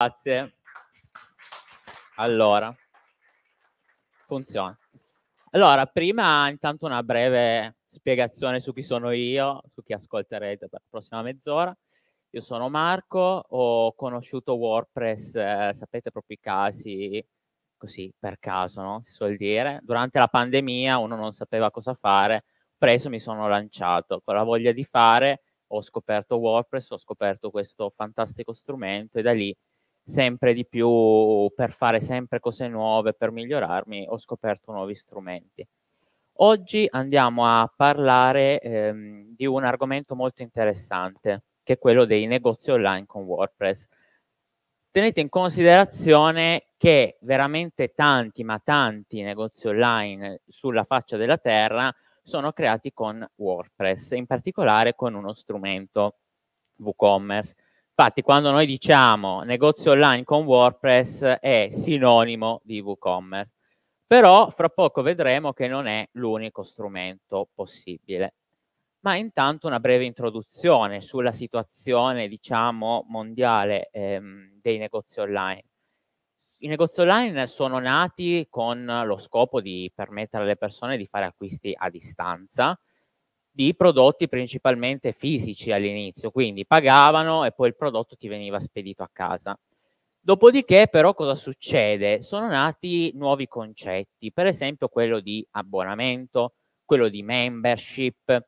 Grazie. Allora, funziona. Allora, prima intanto una breve spiegazione su chi sono io, su chi ascolterete per la prossima mezz'ora. Io sono Marco, ho conosciuto WordPress, eh, sapete proprio i casi così per caso, no? Si suol dire. Durante la pandemia uno non sapeva cosa fare, preso mi sono lanciato con la voglia di fare, ho scoperto WordPress, ho scoperto questo fantastico strumento e da lì sempre di più per fare sempre cose nuove, per migliorarmi, ho scoperto nuovi strumenti. Oggi andiamo a parlare ehm, di un argomento molto interessante, che è quello dei negozi online con WordPress. Tenete in considerazione che veramente tanti, ma tanti negozi online sulla faccia della terra sono creati con WordPress, in particolare con uno strumento WooCommerce. Infatti, quando noi diciamo negozio online con WordPress è sinonimo di WooCommerce, però fra poco vedremo che non è l'unico strumento possibile. Ma intanto una breve introduzione sulla situazione, diciamo, mondiale ehm, dei negozi online. I negozi online sono nati con lo scopo di permettere alle persone di fare acquisti a distanza, di prodotti principalmente fisici all'inizio, quindi pagavano e poi il prodotto ti veniva spedito a casa. Dopodiché però cosa succede? Sono nati nuovi concetti, per esempio quello di abbonamento, quello di membership,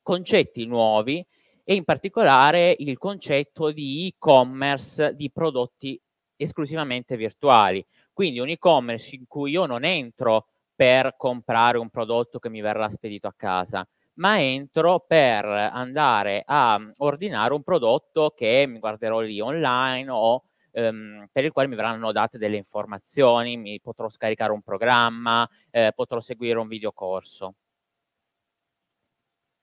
concetti nuovi e in particolare il concetto di e-commerce di prodotti esclusivamente virtuali. Quindi un e-commerce in cui io non entro per comprare un prodotto che mi verrà spedito a casa, ma entro per andare a mhmm, ordinare un prodotto che mi guarderò lì online o ehm, per il quale mi verranno date delle informazioni, mi potrò scaricare un programma, eh, potrò seguire un videocorso.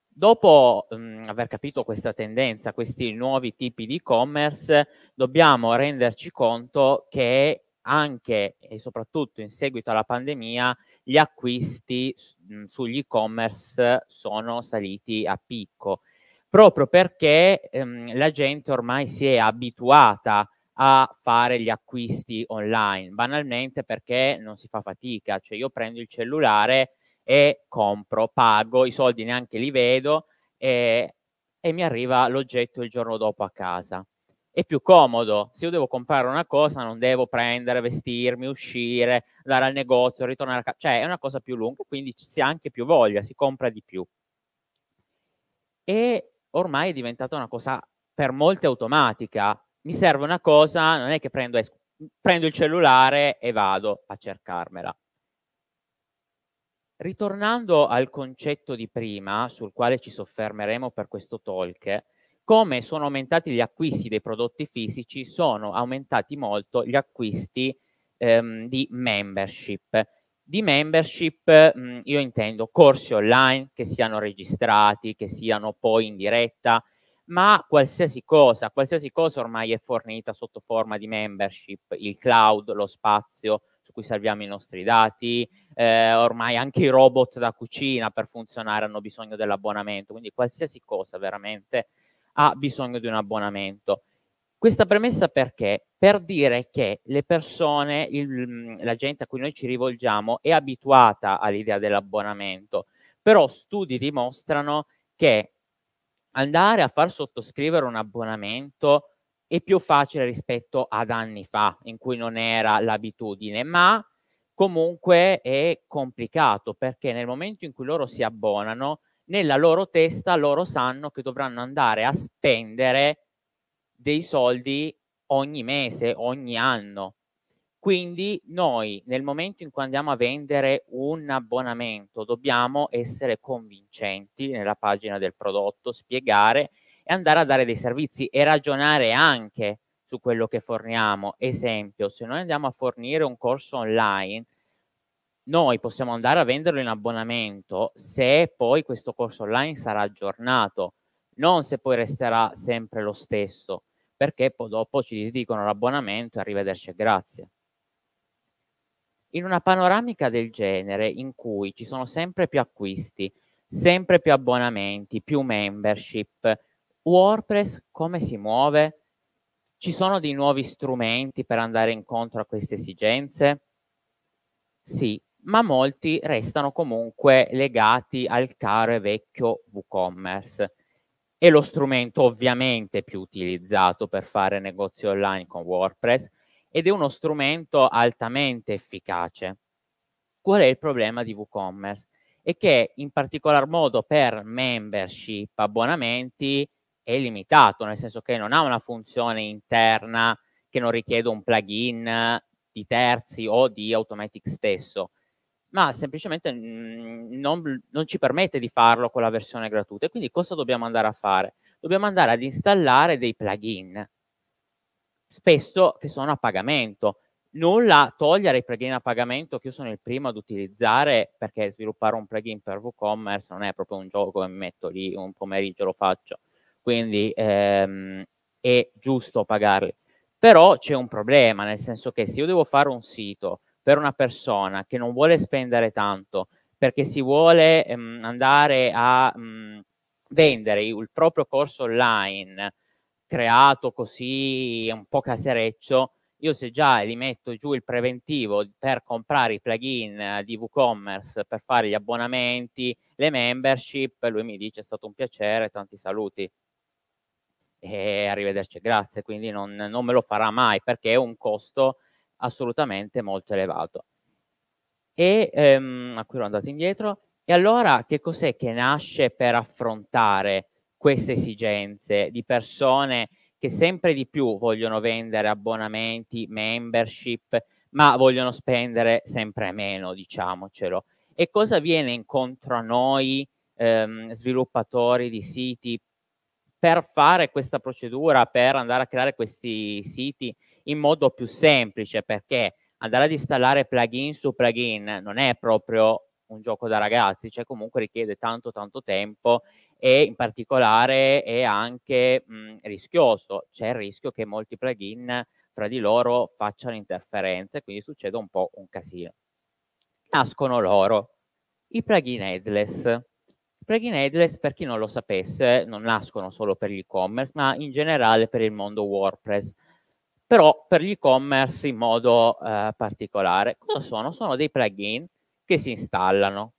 Dopo mh, mhmm, aver capito questa tendenza, questi nuovi tipi di e-commerce, dobbiamo renderci conto che anche e soprattutto in seguito alla pandemia gli acquisti mhmm, sugli e-commerce sono saliti a picco, proprio perché mh, ehm, la gente ormai si è abituata a fare gli acquisti online, banalmente perché non si fa fatica, cioè io prendo il cellulare e compro, pago, i soldi neanche li vedo e, e mi arriva l'oggetto il giorno dopo a casa è più comodo. Se io devo comprare una cosa, non devo prendere, vestirmi, uscire, andare al negozio, ritornare a casa. Cioè, è una cosa più lunga, quindi si ha anche più voglia, si compra di più. E ormai è diventata una cosa per molti automatica. Mi serve una cosa, non è che prendo, prendo il cellulare e vado a cercarmela. Ritornando al concetto di prima, sul quale ci soffermeremo per questo talk, come sono aumentati gli acquisti dei prodotti fisici, sono aumentati molto gli acquisti ehm, di membership. Di membership mh, mm, io intendo corsi online che siano registrati, che siano poi in diretta, ma qualsiasi cosa, qualsiasi cosa ormai è fornita sotto forma di membership, il cloud, lo spazio su cui salviamo i nostri dati, eh, ormai anche i robot da cucina per funzionare hanno bisogno dell'abbonamento, quindi qualsiasi cosa veramente ha bisogno di un abbonamento. Questa premessa perché? Per dire che le persone, il, mm, la gente a cui noi ci rivolgiamo è abituata all'idea dell'abbonamento, però studi dimostrano che andare a far sottoscrivere un abbonamento è più facile rispetto ad anni fa, in cui non era l'abitudine, ma comunque è complicato perché nel momento in cui loro si abbonano nella loro testa loro sanno che dovranno andare a spendere dei soldi ogni mese, ogni anno. Quindi noi nel momento in cui andiamo a vendere un abbonamento dobbiamo essere convincenti nella pagina del prodotto, spiegare e andare a dare dei servizi e ragionare anche su quello che forniamo. Esempio, se noi andiamo a fornire un corso online, noi possiamo andare a venderlo in abbonamento se poi questo corso online sarà aggiornato, non se poi resterà sempre lo stesso, perché poi dopo ci dicono l'abbonamento e arrivederci e grazie. In una panoramica del genere in cui ci sono sempre più acquisti, sempre più abbonamenti, più membership, WordPress come si muove? Ci sono dei nuovi strumenti per andare incontro a queste esigenze? Sì, ma molti restano comunque legati al caro e vecchio WooCommerce. È lo strumento ovviamente più utilizzato per fare negozi online con WordPress ed è uno strumento altamente efficace. Qual è il problema di WooCommerce? È che in particolar modo per membership, abbonamenti, è limitato, nel senso che non ha una funzione interna che non richiede un plugin di terzi o di Automatic stesso ma semplicemente mhmm, non, non, ci permette di farlo con la versione gratuita. E quindi cosa dobbiamo andare a fare? Dobbiamo andare ad installare dei plugin, spesso che sono a pagamento. Nulla togliere i plugin a pagamento che io sono il primo ad utilizzare perché sviluppare un plugin per WooCommerce non è proprio un gioco che mi metto lì un pomeriggio lo faccio. Quindi ehm, è giusto pagarli. Però c'è un problema, nel senso che se io devo fare un sito per una persona che non vuole spendere tanto perché si vuole ehm, andare a mh, mm, vendere il proprio corso online creato così un po' casereccio, io se già gli metto giù il preventivo per comprare i plugin eh, di WooCommerce per fare gli abbonamenti, le membership, lui mi dice è stato un piacere, tanti saluti e arrivederci, grazie, quindi non, non me lo farà mai perché è un costo assolutamente molto elevato. E ehm, a cui ero andato indietro. E allora che cos'è che nasce per affrontare queste esigenze di persone che sempre di più vogliono vendere abbonamenti, membership, ma vogliono spendere sempre meno, diciamocelo. E cosa viene incontro a noi ehm, sviluppatori di siti per fare questa procedura, per andare a creare questi siti in modo più semplice perché andare ad installare plugin su plugin non è proprio un gioco da ragazzi, cioè comunque richiede tanto tanto tempo e in particolare è anche mh, rischioso, c'è il rischio che molti plugin fra di loro facciano interferenze, quindi succede un po' un casino. Nascono loro, i plugin headless. I plugin headless, per chi non lo sapesse, non nascono solo per l'e-commerce, ma in generale per il mondo WordPress però per gli e-commerce in modo eh, particolare. Cosa sono? Sono dei plugin che si installano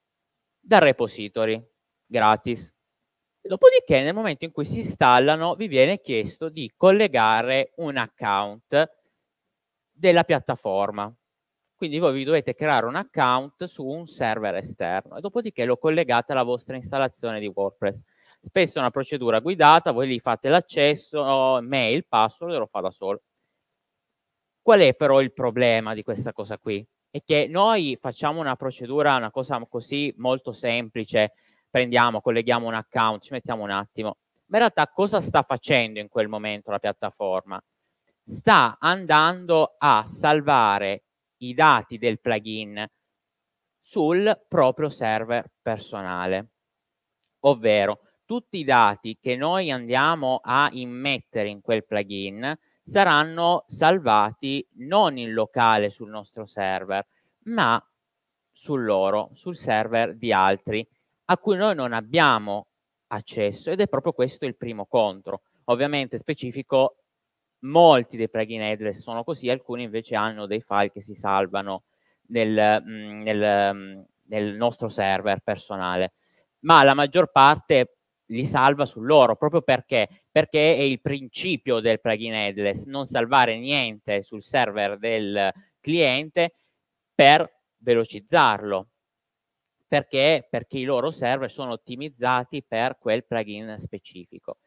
dal repository gratis. Dopodiché, nel momento in cui si installano, vi viene chiesto di collegare un account della piattaforma. Quindi voi vi dovete creare un account su un server esterno e dopodiché lo collegate alla vostra installazione di WordPress. Spesso è una procedura guidata, voi gli fate l'accesso, mail, password e lo fa da solo. Qual è però il problema di questa cosa qui? È che noi facciamo una procedura, una cosa così molto semplice, prendiamo, colleghiamo un account, ci mettiamo un attimo, ma in realtà cosa sta facendo in quel momento la piattaforma? Sta andando a salvare i dati del plugin sul proprio server personale, ovvero tutti i dati che noi andiamo a immettere in quel plugin saranno salvati non in locale sul nostro server, ma sul loro, sul server di altri, a cui noi non abbiamo accesso ed è proprio questo il primo contro. Ovviamente specifico, molti dei plugin headless sono così, alcuni invece hanno dei file che si salvano nel, mm, nel, mm, nel nostro server personale, ma la maggior parte li salva su loro proprio perché, perché è il principio del plugin headless, non salvare niente sul server del cliente per velocizzarlo. Perché? Perché i loro server sono ottimizzati per quel plugin specifico.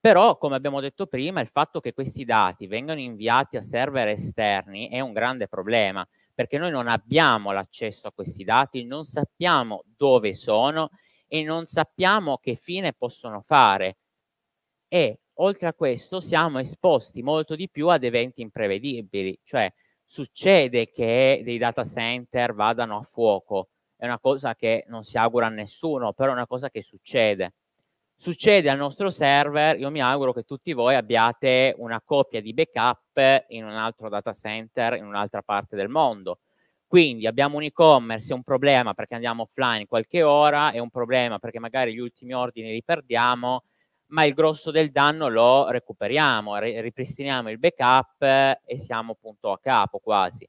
Però, come abbiamo detto prima, il fatto che questi dati vengano inviati a server esterni è un grande problema, perché noi non abbiamo l'accesso a questi dati, non sappiamo dove sono e non sappiamo che fine possono fare. E oltre a questo siamo esposti molto di più ad eventi imprevedibili, cioè succede che dei data center vadano a fuoco, è una cosa che non si augura a nessuno, però è una cosa che succede. Succede al nostro server, io mi auguro che tutti voi abbiate una copia di backup in un altro data center, in un'altra parte del mondo quindi abbiamo un e-commerce, è un problema perché andiamo offline qualche ora, è un problema perché magari gli ultimi ordini li perdiamo, ma il grosso del danno lo recuperiamo, ripristiniamo il backup e siamo appunto a capo quasi.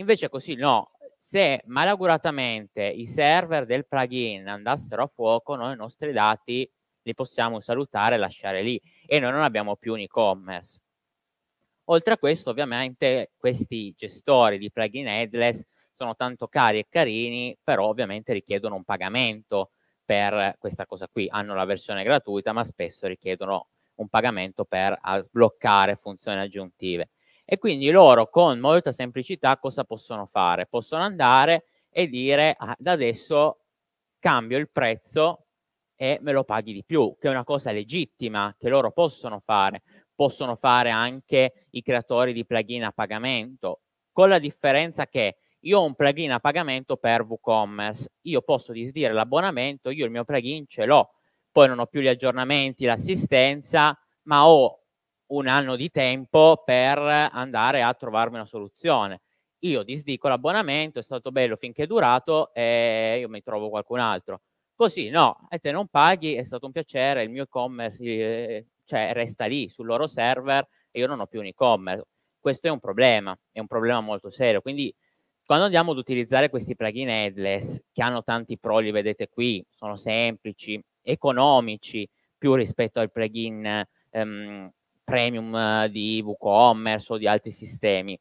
Invece così no, se malauguratamente i server del plugin andassero a fuoco, noi i nostri dati li possiamo salutare e lasciare lì e noi non abbiamo più un e-commerce. Oltre a questo, ovviamente, questi gestori di plugin headless sono tanto cari e carini, però ovviamente richiedono un pagamento per questa cosa qui. Hanno la versione gratuita, ma spesso richiedono un pagamento per sbloccare funzioni aggiuntive. E quindi loro con molta semplicità cosa possono fare? Possono andare e dire ah, da adesso cambio il prezzo e me lo paghi di più, che è una cosa legittima che loro possono fare possono fare anche i creatori di plugin a pagamento, con la differenza che io ho un plugin a pagamento per WooCommerce, io posso disdire l'abbonamento, io il mio plugin ce l'ho, poi non ho più gli aggiornamenti, l'assistenza, ma ho un anno di tempo per andare a trovarmi una soluzione. Io disdico l'abbonamento, è stato bello finché è durato e io mi trovo qualcun altro. Così no, e te non paghi, è stato un piacere, il mio e-commerce eh, cioè resta lì sul loro server e io non ho più un e-commerce. Questo è un problema, è un problema molto serio. Quindi quando andiamo ad utilizzare questi plugin headless, che hanno tanti pro, li vedete qui, sono semplici, economici, più rispetto al plugin ehm, premium di WooCommerce o di altri sistemi.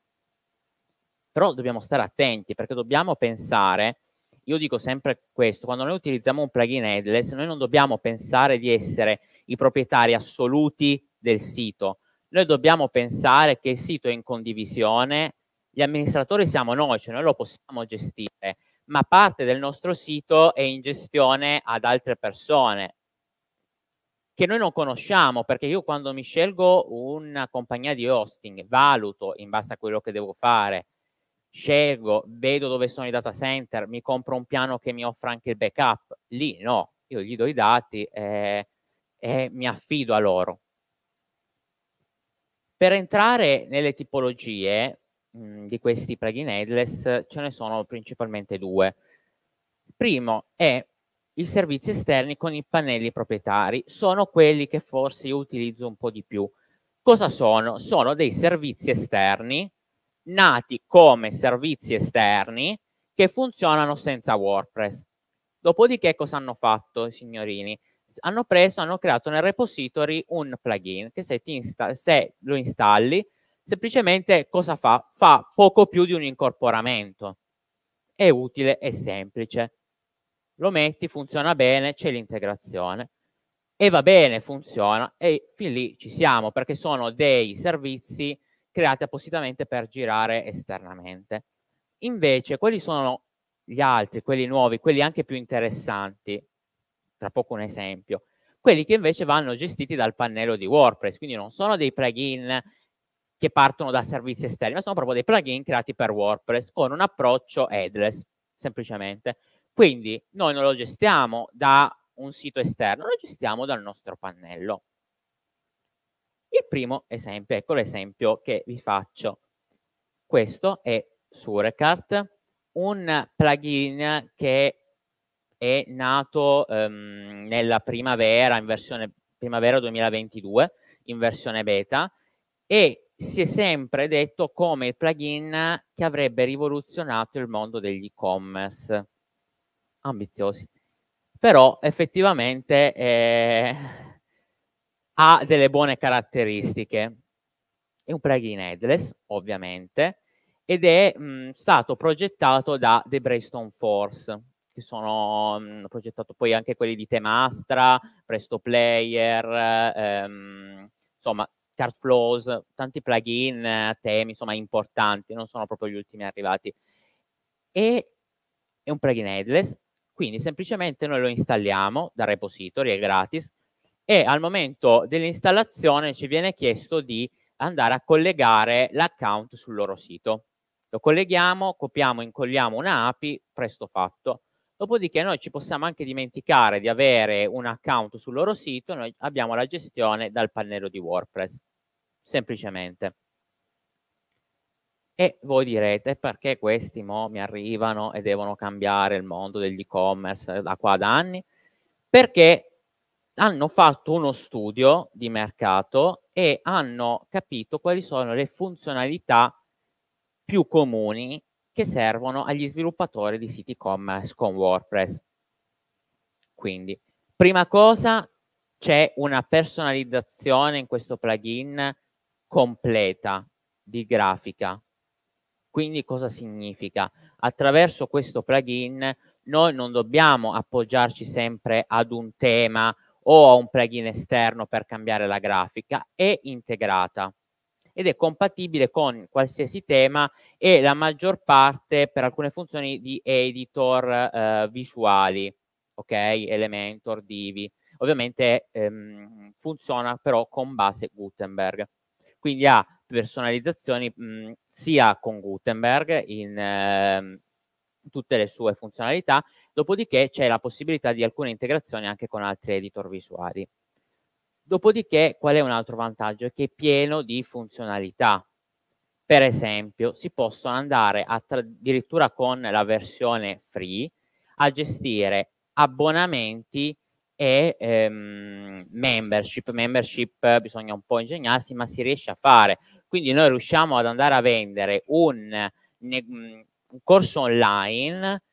Però dobbiamo stare attenti perché dobbiamo pensare, io dico sempre questo, quando noi utilizziamo un plugin headless, noi non dobbiamo pensare di essere i proprietari assoluti del sito. Noi dobbiamo pensare che il sito è in condivisione, gli amministratori siamo noi, cioè noi lo possiamo gestire, ma parte del nostro sito è in gestione ad altre persone che noi non conosciamo, perché io quando mi scelgo una compagnia di hosting, valuto in base a quello che devo fare, scelgo, vedo dove sono i data center, mi compro un piano che mi offra anche il backup, lì no, io gli do i dati, eh, e mi affido a loro. Per entrare nelle tipologie mh, mhmm, di questi plugin headless ce ne sono principalmente due. Il primo è i servizi esterni con i pannelli proprietari, sono quelli che forse io utilizzo un po' di più. Cosa sono? Sono dei servizi esterni nati come servizi esterni che funzionano senza WordPress. Dopodiché cosa hanno fatto, i signorini? hanno preso, hanno creato nel repository un plugin che se, insta- se lo installi, semplicemente cosa fa? Fa poco più di un incorporamento. È utile, è semplice. Lo metti, funziona bene, c'è l'integrazione. E va bene, funziona, e fin lì ci siamo, perché sono dei servizi creati appositamente per girare esternamente. Invece, quelli sono gli altri, quelli nuovi, quelli anche più interessanti, tra poco un esempio, quelli che invece vanno gestiti dal pannello di WordPress, quindi non sono dei plugin che partono da servizi esterni, ma sono proprio dei plugin creati per WordPress con un approccio headless, semplicemente. Quindi noi non lo gestiamo da un sito esterno, lo gestiamo dal nostro pannello. Il primo esempio, ecco l'esempio che vi faccio. Questo è Surecart, un plugin che è nato ehm, nella primavera, in versione primavera 2022, in versione beta, e si è sempre detto come il plugin che avrebbe rivoluzionato il mondo degli e-commerce. Ambiziosi. Però effettivamente eh, ha delle buone caratteristiche. È un plugin headless, ovviamente, ed è mh, mm, stato progettato da The Braystone Force, che sono mh, mhmm, progettato poi anche quelli di Temastra, Presto Player, ehm, insomma, Card Flows, tanti plugin, eh, temi, insomma, importanti, non sono proprio gli ultimi arrivati. E è un plugin headless, quindi semplicemente noi lo installiamo dal repository, è gratis, e al momento dell'installazione ci viene chiesto di andare a collegare l'account sul loro sito. Lo colleghiamo, copiamo, incolliamo una API, presto fatto. Dopodiché noi ci possiamo anche dimenticare di avere un account sul loro sito, noi abbiamo la gestione dal pannello di WordPress, semplicemente. E voi direte perché questi mo mi arrivano e devono cambiare il mondo degli e-commerce da qua da anni? Perché hanno fatto uno studio di mercato e hanno capito quali sono le funzionalità più comuni che servono agli sviluppatori di siti commerce con WordPress. Quindi, prima cosa, c'è una personalizzazione in questo plugin completa di grafica. Quindi cosa significa? Attraverso questo plugin noi non dobbiamo appoggiarci sempre ad un tema o a un plugin esterno per cambiare la grafica, è integrata ed è compatibile con qualsiasi tema e la maggior parte per alcune funzioni di editor eh, visuali, ok? Elementor, Divi. Ovviamente ehm, funziona però con base Gutenberg. Quindi ha personalizzazioni mh, mm, sia con Gutenberg in eh, tutte le sue funzionalità, dopodiché c'è la possibilità di alcune integrazioni anche con altri editor visuali. Dopodiché, qual è un altro vantaggio? È che è pieno di funzionalità. Per esempio, si possono andare addirittura con la versione free a gestire abbonamenti e ehm, membership. Membership eh, bisogna un po' ingegnarsi, ma si riesce a fare. Quindi noi riusciamo ad andare a vendere un, mm, un corso online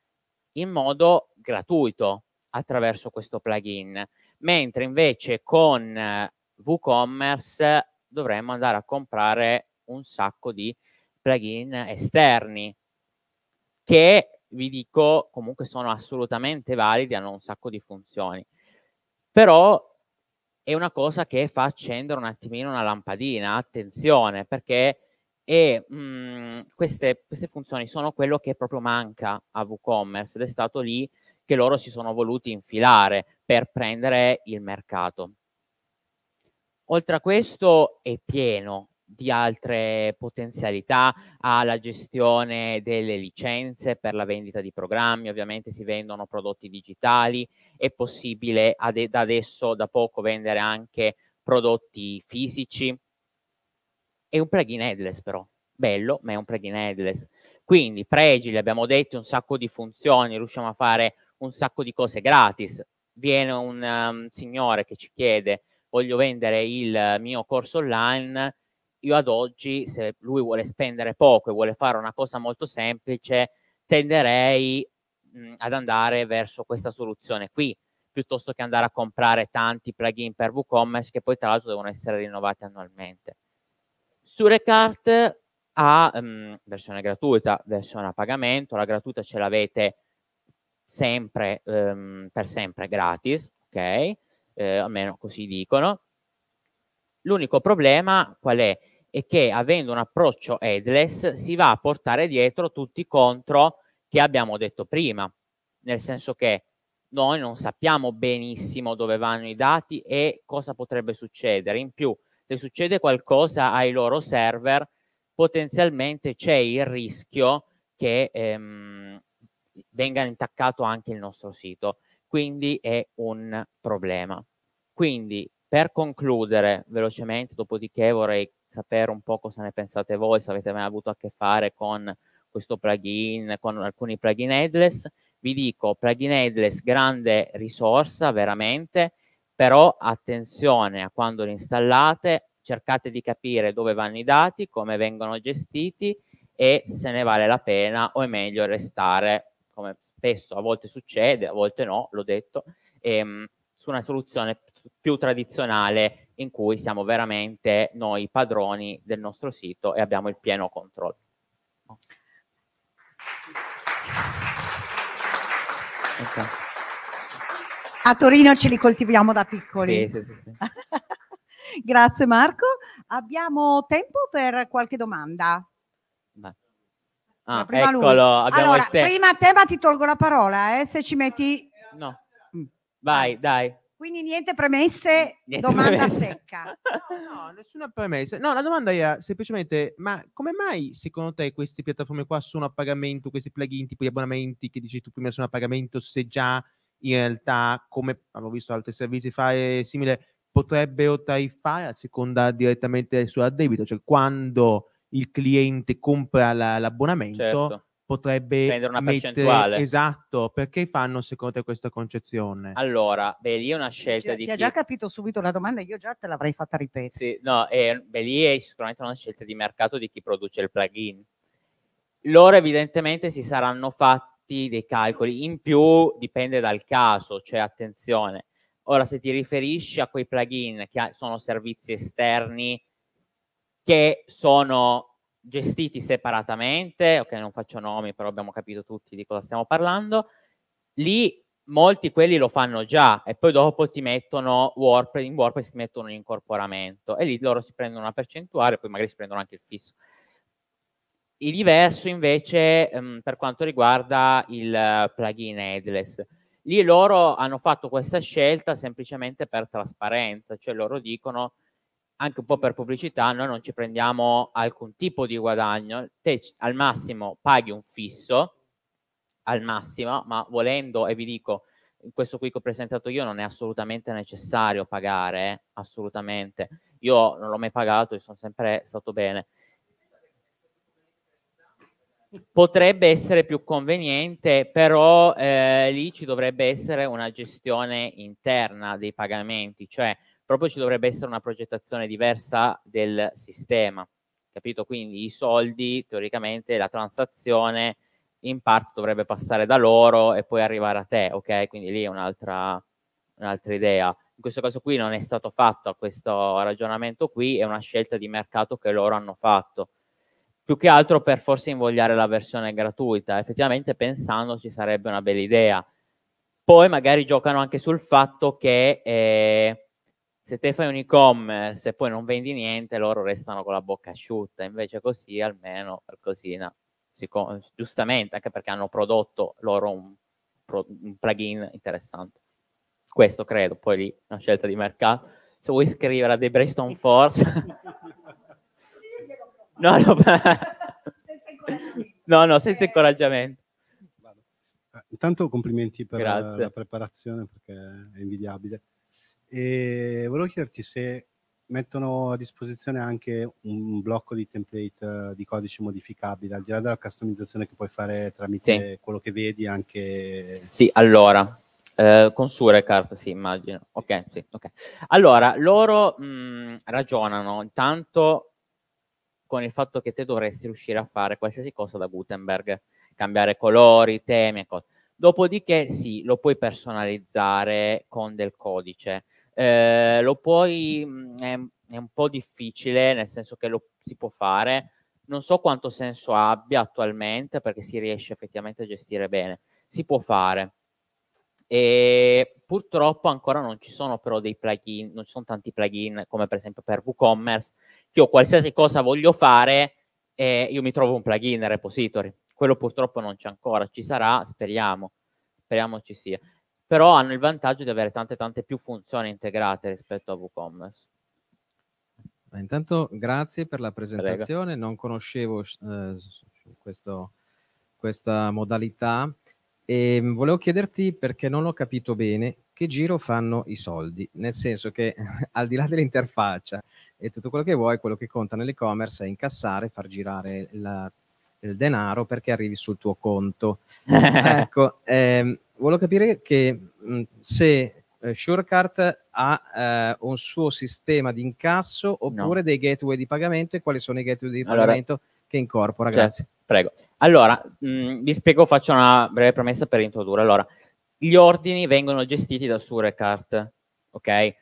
in modo gratuito attraverso questo plugin mentre invece con eh, WooCommerce dovremmo andare a comprare un sacco di plugin esterni che vi dico comunque sono assolutamente validi, hanno un sacco di funzioni. Però è una cosa che fa accendere un attimino una lampadina, attenzione, perché è, mh, mm, queste, queste funzioni sono quello che proprio manca a WooCommerce ed è stato lì che loro si sono voluti infilare per prendere il mercato. Oltre a questo è pieno di altre potenzialità alla gestione delle licenze per la vendita di programmi, ovviamente si vendono prodotti digitali, è possibile ad- da adesso da poco vendere anche prodotti fisici. È un plugin headless però, bello, ma è un plugin headless. Quindi pregi, li abbiamo detto, un sacco di funzioni, riusciamo a fare un sacco di cose gratis. Viene un um, signore che ci chiede voglio vendere il mio corso online, io ad oggi, se lui vuole spendere poco e vuole fare una cosa molto semplice, tenderei mh, mm, ad andare verso questa soluzione qui, piuttosto che andare a comprare tanti plugin per WooCommerce che poi tra l'altro devono essere rinnovati annualmente. Surecart ha mh, mm, versione gratuita, versione a pagamento, la gratuita ce l'avete sempre, ehm, per sempre gratis, ok? Eh, almeno così dicono. L'unico problema qual è? È che avendo un approccio headless si va a portare dietro tutti contro che abbiamo detto prima, nel senso che noi non sappiamo benissimo dove vanno i dati e cosa potrebbe succedere. In più, se succede qualcosa ai loro server, potenzialmente c'è il rischio che ehm, venga intaccato anche il nostro sito. Quindi è un problema. Quindi per concludere velocemente, dopodiché vorrei sapere un po' cosa ne pensate voi, se avete mai avuto a che fare con questo plugin, con alcuni plugin headless. Vi dico, plugin headless, grande risorsa veramente, però attenzione a quando li installate, cercate di capire dove vanno i dati, come vengono gestiti e se ne vale la pena o è meglio restare come spesso a volte succede, a volte no, l'ho detto, ehm, su una soluzione più tradizionale in cui siamo veramente noi padroni del nostro sito e abbiamo il pieno controllo. Okay. A Torino ce li coltiviamo da piccoli. Sì, sì, sì, Grazie Marco. Abbiamo tempo per qualche domanda. Beh. Cioè, ah, prima eccolo, allora, te. prima a te ma ti tolgo la parola, eh, se ci metti... No, mm. vai, dai. Quindi niente premesse, niente domanda premesse. secca. No, no, nessuna premessa. No, la domanda era semplicemente, ma come mai secondo te queste piattaforme qua sono a pagamento, questi plugin tipo gli abbonamenti che dici tu prima sono a pagamento, se già in realtà, come avevo visto altri servizi fare simile, potrebbero tarifare a seconda direttamente sulla debito, cioè quando il cliente compra la, l'abbonamento, certo. potrebbe prendere una mettere, percentuale. Esatto, perché fanno secondo te questa concezione? Allora, beh, lì è una scelta G- di... Ti ha già capito subito la domanda, io già te l'avrei fatta ripetere. Sì, no, eh, beh, lì è sicuramente una scelta di mercato di chi produce il plugin. Loro evidentemente si saranno fatti dei calcoli, in più dipende dal caso, cioè attenzione. Ora, se ti riferisci a quei plugin che sono servizi esterni che sono gestiti separatamente, ok non faccio nomi però abbiamo capito tutti di cosa stiamo parlando, lì molti quelli lo fanno già e poi dopo ti mettono WordPress, in WordPress ti mettono un incorporamento e lì loro si prendono una percentuale, poi magari si prendono anche il fisso. Il diverso invece ehm, per quanto riguarda il plugin headless. Lì loro hanno fatto questa scelta semplicemente per trasparenza, cioè loro dicono anche un po' per pubblicità, noi non ci prendiamo alcun tipo di guadagno, te al massimo paghi un fisso, al massimo, ma volendo, e vi dico, questo qui che ho presentato io non è assolutamente necessario pagare, eh, assolutamente. Io non l'ho mai pagato e sono sempre stato bene. Potrebbe essere più conveniente, però eh, lì ci dovrebbe essere una gestione interna dei pagamenti, cioè proprio ci dovrebbe essere una progettazione diversa del sistema, capito? Quindi i soldi, teoricamente, la transazione in parte dovrebbe passare da loro e poi arrivare a te, ok? Quindi lì è un'altra, un'altra idea. In questo caso qui non è stato fatto questo ragionamento qui, è una scelta di mercato che loro hanno fatto. Più che altro per forse invogliare la versione gratuita, effettivamente pensando ci sarebbe una bella idea. Poi magari giocano anche sul fatto che eh, se te fai un e-commerce e poi non vendi niente, loro restano con la bocca asciutta, invece così almeno così, no, giustamente, anche perché hanno prodotto loro un, un, plugin interessante. Questo credo, poi lì una scelta di mercato. Se vuoi scrivere a dei Bristol Force... no, no, no, no, senza eh. incoraggiamento. Eh, intanto complimenti per Grazie. la preparazione perché è invidiabile. E volevo chiederti se mettono a disposizione anche un blocco di template eh, di codice modificabile, al di là della customizzazione che puoi fare tramite sì. quello che vedi anche... Sì, allora, eh, con SureCart, sì, immagino. Ok, sì, ok. Allora, loro mh, mm, ragionano intanto con il fatto che te dovresti riuscire a fare qualsiasi cosa da Gutenberg, cambiare colori, temi e cose. Dopodiché sì, lo puoi personalizzare con del codice. Eh, lo puoi, mm, è, è, un po' difficile, nel senso che lo si può fare. Non so quanto senso abbia attualmente perché si riesce effettivamente a gestire bene. Si può fare. E purtroppo ancora non ci sono però dei plugin, non ci sono tanti plugin come per esempio per WooCommerce, che io qualsiasi cosa voglio fare, eh, io mi trovo un plugin repository quello purtroppo non c'è ancora, ci sarà, speriamo, speriamo ci sia. Però hanno il vantaggio di avere tante tante più funzioni integrate rispetto a WooCommerce. Intanto grazie per la presentazione, Prego. non conoscevo eh, questo, questa modalità e ehm, volevo chiederti perché non ho capito bene che giro fanno i soldi, nel senso che al di là dell'interfaccia e tutto quello che vuoi, quello che conta nell'e-commerce è incassare, far girare la del denaro perché arrivi sul tuo conto. ecco, ehm, volevo capire che mh, se eh, Surecart ha eh, un suo sistema di incasso oppure no. dei gateway di pagamento e quali sono i gateway di allora, pagamento che incorpora. Cioè, grazie. Prego. Allora, mh, vi spiego, faccio una breve premessa per introdurre. Allora, gli ordini vengono gestiti da Surecart, ok?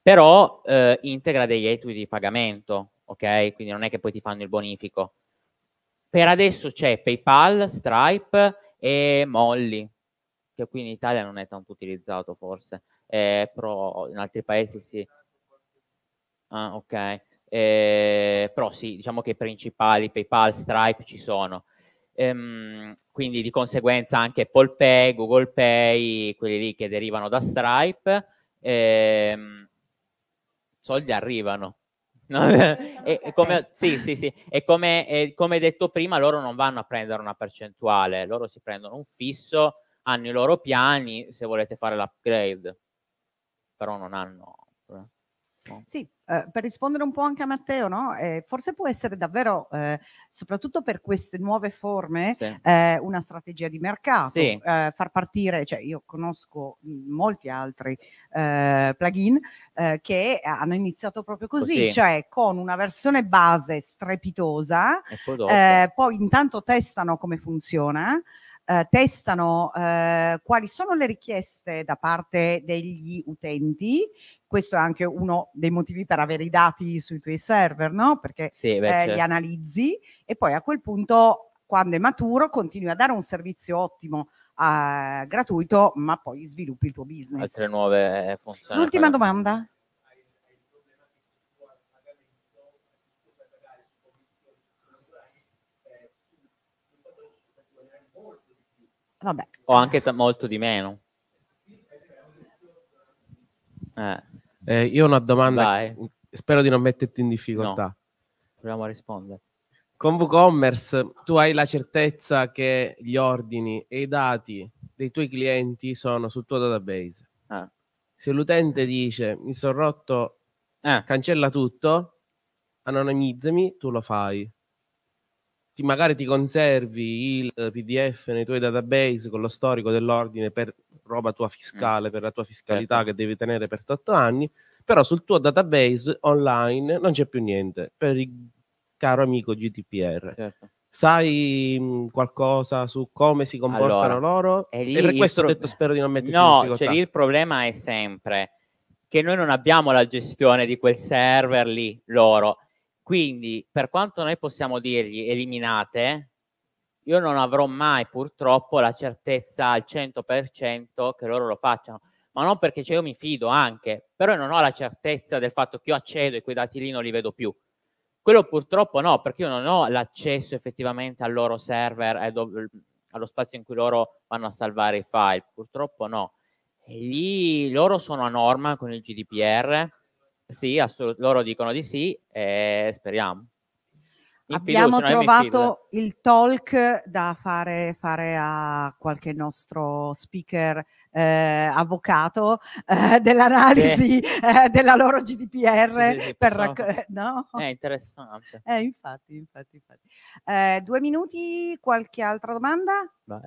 Però eh, integra dei gateway di pagamento, ok? Quindi non è che poi ti fanno il bonifico per adesso c'è PayPal, Stripe e Molly, che qui in Italia non è tanto utilizzato forse, eh, però in altri paesi sì. Ah, ok. Eh, però sì, diciamo che i principali PayPal, Stripe ci sono. Ehm, quindi di conseguenza anche Apple Pay, Google Pay, quelli lì che derivano da Stripe, ehm, soldi arrivano. No, eh, e, come, sì, sì, sì. E come, e come, detto prima, loro non vanno a prendere una percentuale, loro si prendono un fisso, hanno i loro piani se volete fare l'upgrade, però non hanno Certo. Sì, eh, per rispondere un po' anche a Matteo, no? eh, forse può essere davvero, eh, soprattutto per queste nuove forme, sì. Eh, una strategia di mercato, sì. Eh, far partire, cioè io conosco mm, molti altri eh, plugin che hanno iniziato proprio così, così, cioè con una versione base strepitosa, poi, poi intanto testano come funziona. Uh, testano uh, quali sono le richieste da parte degli utenti questo è anche uno dei motivi per avere i dati sui tuoi server, no? Perché sì, beh, eh, certo. li analizzi e poi a quel punto, quando è maturo, continui a dare un servizio ottimo. Eh, gratuito, ma poi sviluppi il tuo business. Altre nuove eh, funzioni. L'ultima domanda. Vabbè. O anche t- molto di meno. Eh. Eh, io ho una domanda, Vai. Mm, spero di non metterti in difficoltà. No. Proviamo a rispondere. Con WooCommerce tu hai la certezza che gli ordini e i dati dei tuoi clienti sono sul tuo database. Ah. Se l'utente dice mi sono rotto, ah. cancella tutto, anonimizzami, tu lo fai. Ti, magari ti conservi il PDF nei tuoi database con lo storico dell'ordine per roba tua fiscale, mm. per la tua fiscalità certo. che devi tenere per 8 anni, però sul tuo database online non c'è più niente per il caro amico GDPR. Certo. Sai mm, qualcosa su come si comportano allora, loro? E per questo pro... ho detto spero di non metterti no, in difficoltà. No, cioè lì il problema è sempre che noi non abbiamo la gestione di quel server lì, loro. Quindi, per quanto noi possiamo dirgli eliminate, io non avrò mai purtroppo la certezza al 100% che loro lo facciano, ma non perché cioè, io mi fido anche, però io non ho la certezza del fatto che io accedo e quei dati lì non li vedo più. Quello purtroppo no, perché io non ho l'accesso effettivamente al loro server, eh, allo spazio in cui loro vanno a salvare i file, purtroppo no. E lì loro sono a norma con il GDPR, sì, loro dicono di sì e speriamo. Abbiamo trovato il talk da fare, fare, a qualche nostro speaker eh, avvocato eh, dell'analisi eh. eh. della loro GDPR. Sì, sì, per racc- eh, no? È eh, interessante. infatti, infatti, infatti. due minuti, qualche altra domanda? Vai.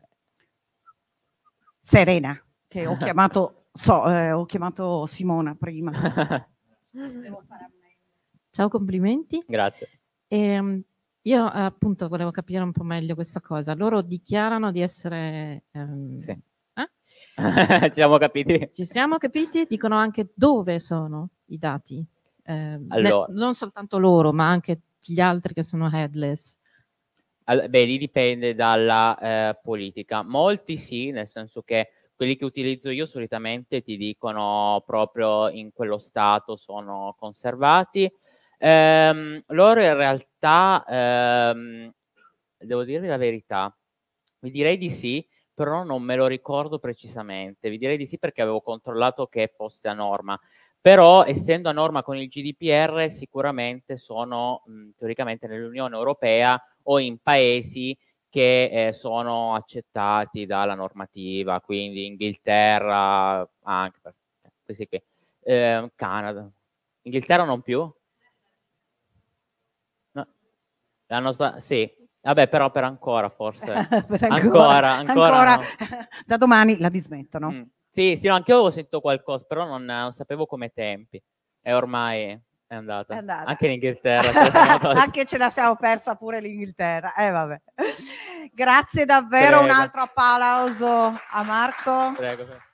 Serena, che ho chiamato, so, ho chiamato Simona prima. Ciao, complimenti. Grazie. E, ehm, io eh, appunto volevo capire un po' meglio questa cosa. Loro dichiarano di essere... Ehm, sì. eh? Ci siamo capiti. Ci siamo capiti, dicono anche dove sono i dati. Eh, allora. ne, non soltanto loro, ma anche gli altri che sono headless. All- beh, lì dipende dalla eh, politica. Molti sì, nel senso che quelli che utilizzo io solitamente ti dicono proprio in quello stato sono conservati Ehm, loro in realtà, ehm, devo dirvi la verità, vi direi di sì, però non me lo ricordo precisamente. Vi direi di sì perché avevo controllato che fosse a norma. Però, essendo a norma con il GDPR, sicuramente sono mh, mhmm, teoricamente nell'Unione Europea o in paesi che eh, sono accettati dalla normativa, quindi Inghilterra, anche per, questi qui, eh, Canada. Inghilterra non più? La nostra, sì, Vabbè, però per ancora, forse. per ancora, ancora. ancora, ancora no. da domani la dismettono. Mm. Sì, sì, no, anche io ho sentito qualcosa, però non, non sapevo come tempi. E ormai è andata. È andata. Anche l'Inghilterra. anche ce la siamo persa pure l'Inghilterra. Eh, vabbè. Grazie davvero, prego. un altro applauso a Marco. prego.